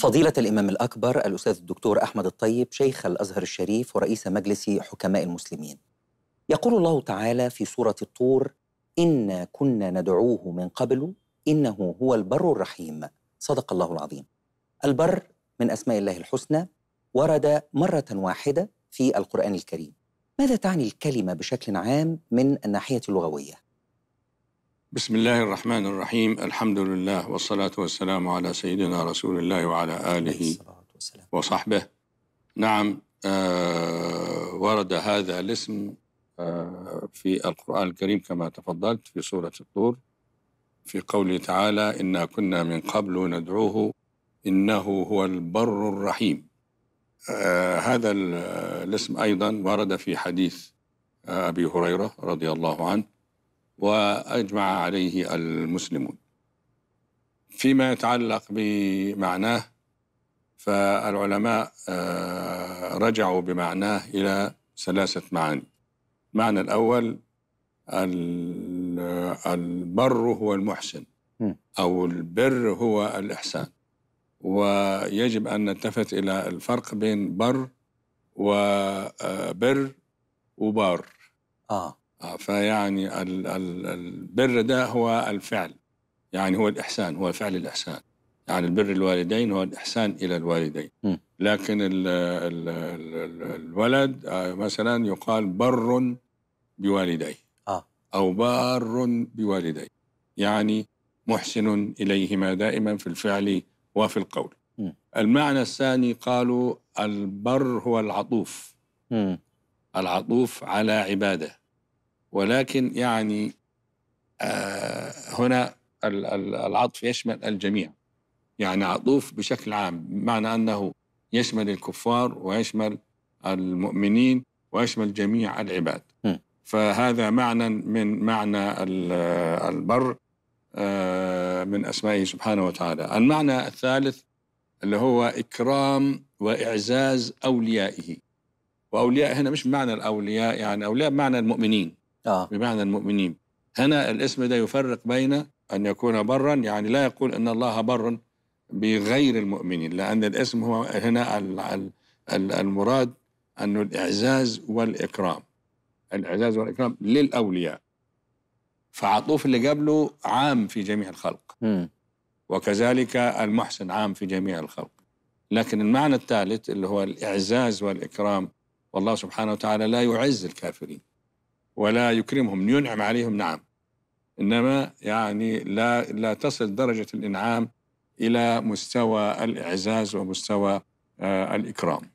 فضيلة الإمام الأكبر الأستاذ الدكتور أحمد الطيب شيخ الأزهر الشريف ورئيس مجلس حكماء المسلمين يقول الله تعالى في سورة الطور إنا كنا ندعوه من قبل إنه هو البر الرحيم صدق الله العظيم البر من أسماء الله الحسنى ورد مرة واحدة في القرآن الكريم ماذا تعني الكلمة بشكل عام من الناحية اللغوية؟ بسم الله الرحمن الرحيم الحمد لله والصلاة والسلام على سيدنا رسول الله وعلى آله وصحبه نعم آه ورد هذا الاسم آه في القرآن الكريم كما تفضلت في سورة الطور في قوله تعالى إنا كنا من قبل ندعوه إنه هو البر الرحيم آه هذا الاسم أيضا ورد في حديث أبي هريرة رضي الله عنه واجمع عليه المسلمون. فيما يتعلق بمعناه فالعلماء آه، رجعوا بمعناه الى ثلاثه معاني. المعنى الاول البر هو المحسن او البر هو الاحسان. ويجب ان نلتفت الى الفرق بين بر وبر آه، وبار. اه آه، فيعني البر ده هو الفعل يعني هو الإحسان هو فعل الإحسان يعني البر الوالدين هو الإحسان إلى الوالدين لكن لكن ال ال الـ الولد آه، مثلا يقال بر بوالديه آه. أو بار بوالديه يعني محسن إليهما دائما في الفعل وفي القول م. المعنى الثاني قالوا البر هو العطوف م. العطوف على عباده ولكن يعني آه، هنا العطف يشمل الجميع يعني عطوف بشكل عام بمعنى أنه يشمل الكفار ويشمل المؤمنين ويشمل جميع العباد فهذا معنى من معنى البر آه، من أسمائه سبحانه وتعالى المعنى الثالث اللي هو إكرام وإعزاز أوليائه وأولياء هنا مش بمعنى الأولياء يعني أولياء بمعنى المؤمنين آه. بمعنى المؤمنين هنا الاسم ده يفرق بين أن يكون برا يعني لا يقول أن الله بر بغير المؤمنين لأن الاسم هو هنا المراد أنه الإعزاز والإكرام الإعزاز والإكرام للأولياء فعطوف اللي قبله عام في جميع الخلق م. وكذلك المحسن عام في جميع الخلق لكن المعنى الثالث اللي هو الإعزاز والإكرام والله سبحانه وتعالى لا يعز الكافرين ولا يكرمهم ينعم عليهم نعم انما يعني لا لا تصل درجه الانعام الى مستوى الاعزاز ومستوى آه، الاكرام